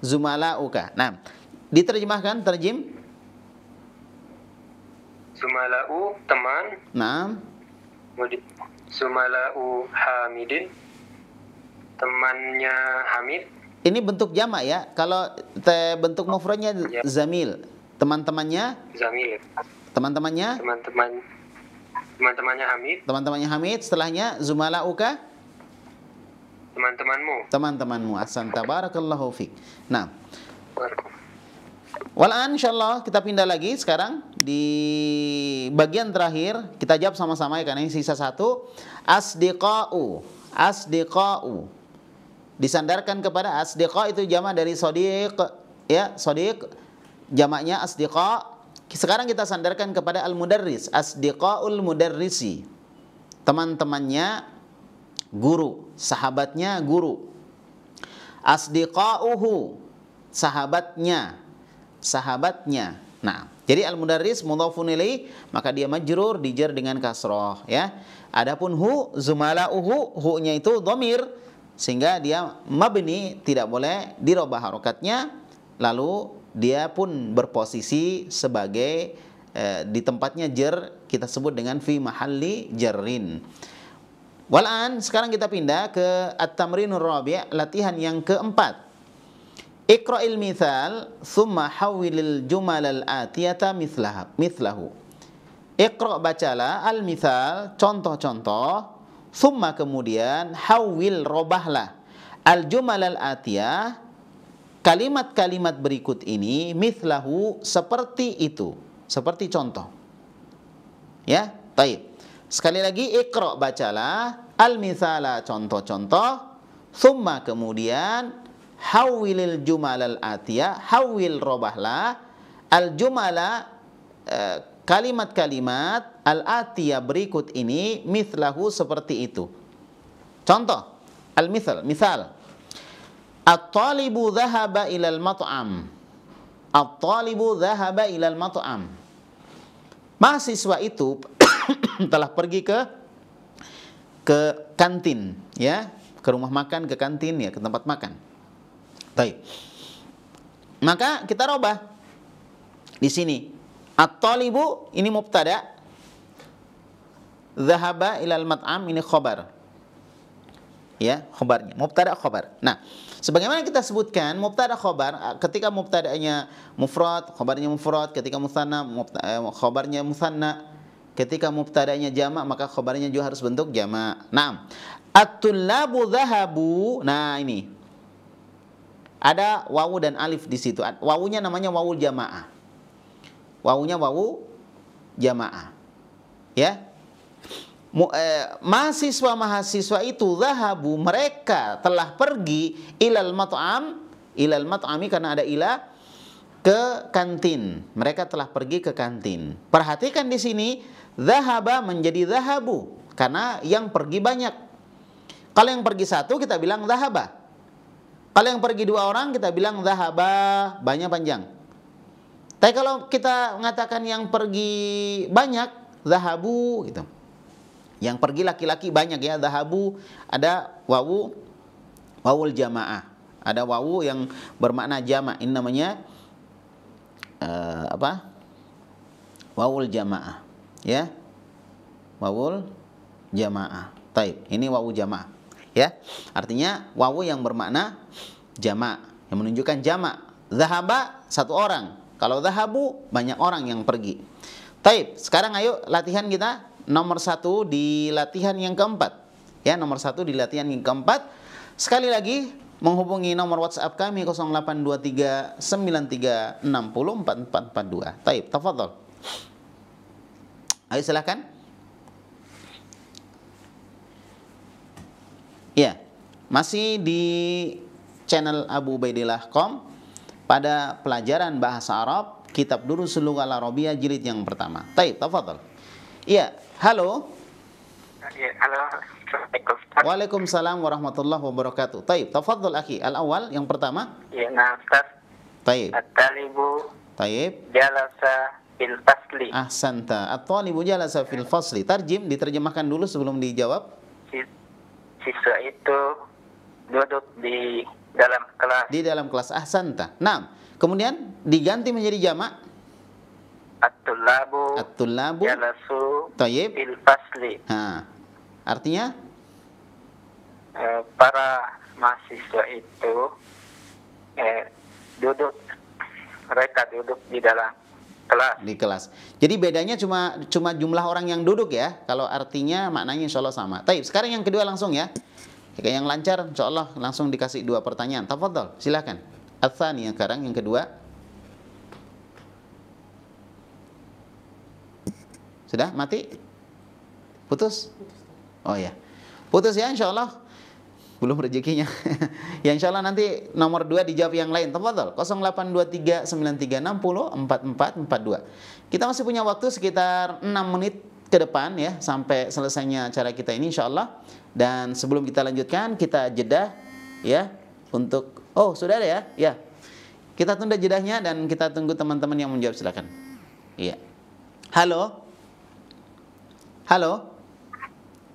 zumala uka. Nah, diterjemahkan terjem Zumala u teman. Nah. Zumala u Hamidin temannya Hamid. Ini bentuk jamak ya. Kalau te, bentuk mufradnya ya. zamil. Teman-temannya? Zamil. Teman-temannya? Teman-teman teman-temannya Hamid. Teman-temannya Hamid, setelahnya zumala uka teman-temanmu. Teman-temanmu. Asan tabarakallahu fiq. Nah. Walan insyaallah kita pindah lagi sekarang di bagian terakhir kita jawab sama-sama ya karena ini sisa satu asdiqau asdiqau disandarkan kepada asdiqa itu jama dari sodiq ya sodiq jamaknya asdiqa sekarang kita sandarkan kepada al mudarris asdiqaul mudarrisi teman-temannya guru, sahabatnya guru. Asdiqa'uhu, sahabatnya, sahabatnya. Nah, jadi al-mudarris mudhafun maka dia majrur dijer dengan kasroh ya. Adapun hu zumala'uhu hu-nya itu domir sehingga dia mabni tidak boleh dirubah harokatnya lalu dia pun berposisi sebagai eh, di tempatnya jer kita sebut dengan fi mahalli jarrin. Walan sekarang kita pindah ke at tamrinu rabi' latihan yang keempat. Iqra'il mithal thumma hawwilil jumal al-atiyata mithlaha mithlahu. Iqra' bacalah al-mithal contoh-contoh thumma kemudian hawwil robahlah al-jumal al-atiyah kalimat-kalimat berikut ini mithlahu seperti itu, seperti contoh. Ya, baik. Sekali lagi ikro bacalah al misala contoh-contoh summa kemudian Hawwilil jumalal atiyah Hawwil robahlah al jumala eh, kalimat-kalimat al atiyah berikut ini mislahu seperti itu contoh al misal misal At-talibu zahaba ilal mat'am. At-talibu zahaba ilal mat'am. Mahasiswa itu telah pergi ke ke kantin ya ke rumah makan ke kantin ya ke tempat makan baik maka kita robah di sini at-talibu ini mubtada zahaba ilal mat'am ini khobar ya khobarnya mubtada khobar nah sebagaimana kita sebutkan mubtada khobar eh, ketika mubtadanya mufrad khobarnya mufrad ketika musanna eh, khobarnya musanna Ketika mubtada'nya jamak maka khobarnya juga harus bentuk jamak. Nah, at-tullabu dhahabu. Nah, ini. Ada wawu dan alif di situ. Wawunya namanya wawu jamaah. Wawunya wawu jamaah. Ya. Eh, mahasiswa mahasiswa itu dhahabu mereka telah pergi ilal mat'am ilal mat'ami karena ada ila ke kantin. Mereka telah pergi ke kantin. Perhatikan di sini Zahaba menjadi zahabu karena yang pergi banyak. Kalau yang pergi satu kita bilang zahaba. Kalau yang pergi dua orang kita bilang zahaba banyak panjang. Tapi kalau kita mengatakan yang pergi banyak zahabu gitu. Yang pergi laki-laki banyak ya zahabu ada wawu wawul jamaah. Ada wawu yang bermakna jama' ini namanya uh, apa? Wawul jamaah ya wawul jamaah taib ini wawu jamaah ya artinya wawu yang bermakna jamaah yang menunjukkan jamaah zahaba satu orang kalau zahabu banyak orang yang pergi taib sekarang ayo latihan kita nomor satu di latihan yang keempat ya nomor satu di latihan yang keempat sekali lagi menghubungi nomor WhatsApp kami 0823 9360 4442 taib tafadhol Ayo silahkan. Ya, masih di channel Abu Ubaidillah.com pada pelajaran bahasa Arab Kitab Durusul Lughah Arabiyah jilid yang pertama. Taib tafadhol. Iya, halo. Ya, halo. Waalaikumsalam warahmatullahi wabarakatuh. Taib tafadhol akhi. al awal yang pertama. Iya, nah Ustaz. Taib. at Jalasa fil fasli. Ahsanta. At-talibu jalasa fil fasli. Tarjim diterjemahkan dulu sebelum dijawab. Siswa itu duduk di dalam kelas. Di dalam kelas ahsanta. Nah, kemudian diganti menjadi jamak At-tulabu At-tulabu Jalasu Tayyib Fil fasli ha. Artinya? E, para mahasiswa itu eh, duduk mereka duduk di dalam kelas. Di kelas. Jadi bedanya cuma cuma jumlah orang yang duduk ya. Kalau artinya maknanya insya Allah sama. Tapi sekarang yang kedua langsung ya. Jika Yang lancar insya Allah langsung dikasih dua pertanyaan. Tafadol, silahkan. Athani yang sekarang yang kedua. Sudah mati? Putus? Oh ya. Putus ya insya Allah belum rezekinya. ya insya Allah nanti nomor dua dijawab yang lain. Tafadhol 082393604442. Kita masih punya waktu sekitar 6 menit ke depan ya sampai selesainya acara kita ini insya Allah. Dan sebelum kita lanjutkan kita jeda ya untuk oh sudah ada ya ya kita tunda jedahnya dan kita tunggu teman-teman yang menjawab silakan. Iya. Halo. Halo.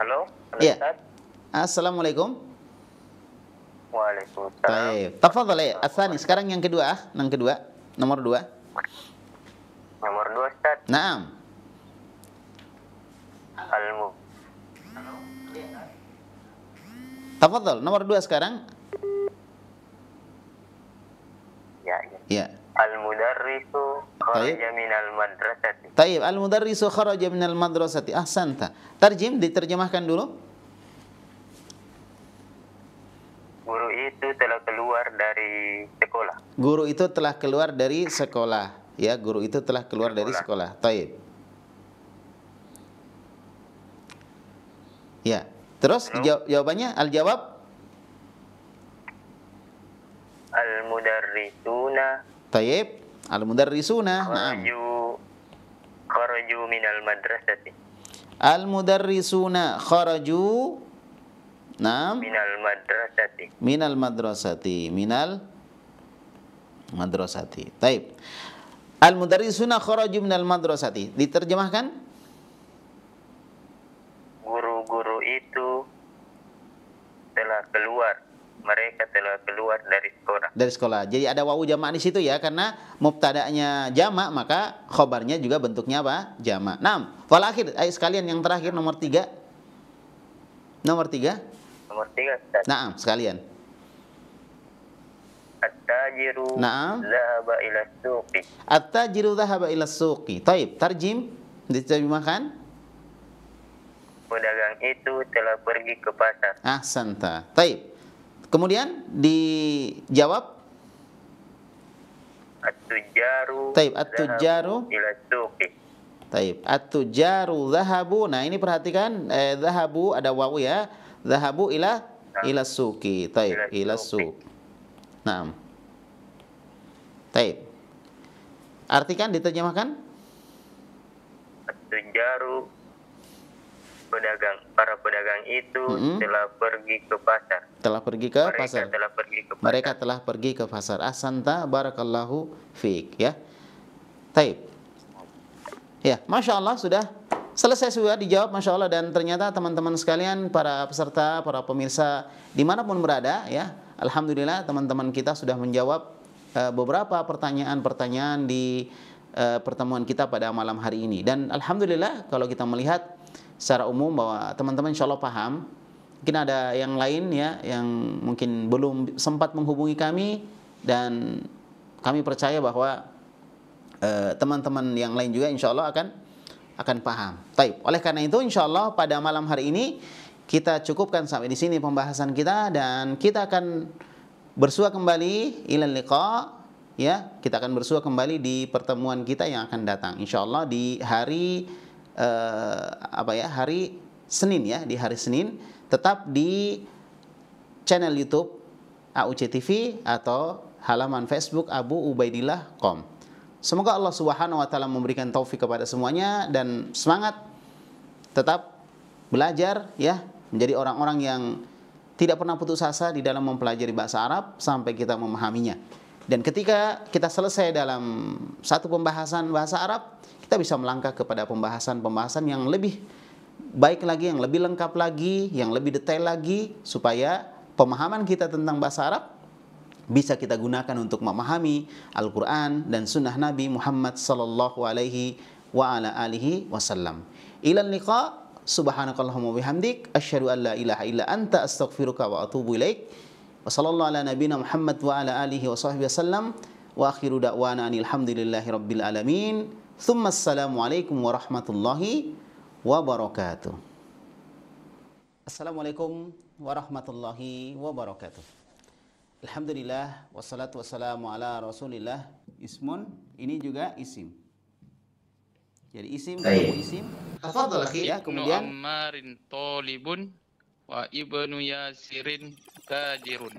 Halo. Halo. Iya. Assalamualaikum. Waalaikumsalam. Baik. Tafadhol ya. Asani sekarang yang kedua, ah, yang kedua, nomor dua. Nomor dua, Ustaz. Naam. Almu. mu Tafadhol, nomor dua sekarang. Ya. Ya. ya. Al-mudarrisu kharaja minal madrasati. Taib, al-mudarrisu kharaja minal madrasati. Ahsanta. Tarjim diterjemahkan dulu. Guru itu telah keluar dari sekolah. Guru itu telah keluar dari sekolah. Ya, guru itu telah keluar sekolah. dari sekolah. Taib. Ya. Terus jaw jawabannya al-jawab Al-mudarrisuna. Taib. Al-mudarrisuna. Naam. Kharaju minal madrasati. Al-mudarrisuna kharaju Naam. Minal madrasati. Minal madrasati. Minal madrasati. Taib. Al mudarrisuna kharaju minal madrasati. Diterjemahkan? Guru-guru itu telah keluar. Mereka telah keluar dari sekolah. Dari sekolah. Jadi ada wawu jamak di situ ya karena mubtada'nya jamak maka khobarnya juga bentuknya apa? Jamak. Naam. Walakhir. ayo sekalian yang terakhir nomor tiga Nomor tiga nomor Ustaz. Kan? Naam, sekalian. At-tajiru Naam. zahaba ila suqi. At-tajiru zahaba ila suqi. Taib, tarjim diterjemahkan? Pedagang itu telah pergi ke pasar. Ah, santa. Taib. Kemudian dijawab At-tujaru Taib, at-tujaru ila suqi. Taib. At-tujaru zahabu. Nah, ini perhatikan eh, zahabu ada wawu ya. Zahabu ila nah. ila suki. Taib, ila suki. Nah. Taib. Artikan diterjemahkan? Tunjaru pedagang para pedagang itu mm -hmm. telah pergi ke pasar. Telah pergi ke mereka pasar. Telah pergi ke pasar. Mereka telah pergi ke pasar. Asanta barakallahu fiik ya. Taib. Ya, masya Allah sudah Selesai sudah dijawab Masya Allah dan ternyata teman-teman sekalian para peserta, para pemirsa dimanapun berada ya Alhamdulillah teman-teman kita sudah menjawab uh, beberapa pertanyaan-pertanyaan di uh, pertemuan kita pada malam hari ini Dan Alhamdulillah kalau kita melihat secara umum bahwa teman-teman insya Allah paham Mungkin ada yang lain ya yang mungkin belum sempat menghubungi kami Dan kami percaya bahwa e, teman-teman uh, teman -teman yang lain juga insya Allah akan akan paham. Taib. Oleh karena itu insya Allah pada malam hari ini kita cukupkan sampai di sini pembahasan kita dan kita akan bersua kembali ilan liqa ya kita akan bersua kembali di pertemuan kita yang akan datang insya Allah di hari eh, apa ya hari Senin ya di hari Senin tetap di channel YouTube AUC TV atau halaman Facebook Abu Ubaidillah.com Semoga Allah Subhanahu wa taala memberikan taufik kepada semuanya dan semangat tetap belajar ya, menjadi orang-orang yang tidak pernah putus asa di dalam mempelajari bahasa Arab sampai kita memahaminya. Dan ketika kita selesai dalam satu pembahasan bahasa Arab, kita bisa melangkah kepada pembahasan-pembahasan yang lebih baik lagi, yang lebih lengkap lagi, yang lebih detail lagi supaya pemahaman kita tentang bahasa Arab bisa kita gunakan untuk memahami Al-Quran dan Sunnah Nabi Muhammad Sallallahu Alaihi wa ala alihi wasallam. Ilan liqa subhanakallahumma bihamdik asyhadu an la ilaha illa anta astaghfiruka wa atubu ilaik. Wa sallallahu ala nabina Muhammad wa ala alihi wa sahbihi wasallam wa akhiru da'wana anilhamdulillahi rabbil alamin. Thumma assalamualaikum warahmatullahi wabarakatuh. Assalamualaikum warahmatullahi wabarakatuh. Alhamdulillah wassalatu wassalamu ala Rasulillah. Ismun ini juga isim. Jadi isim ketemu isim. Tafadhal Ya, kemudian Ammarin talibun wa ibnu Yasirin tajirun.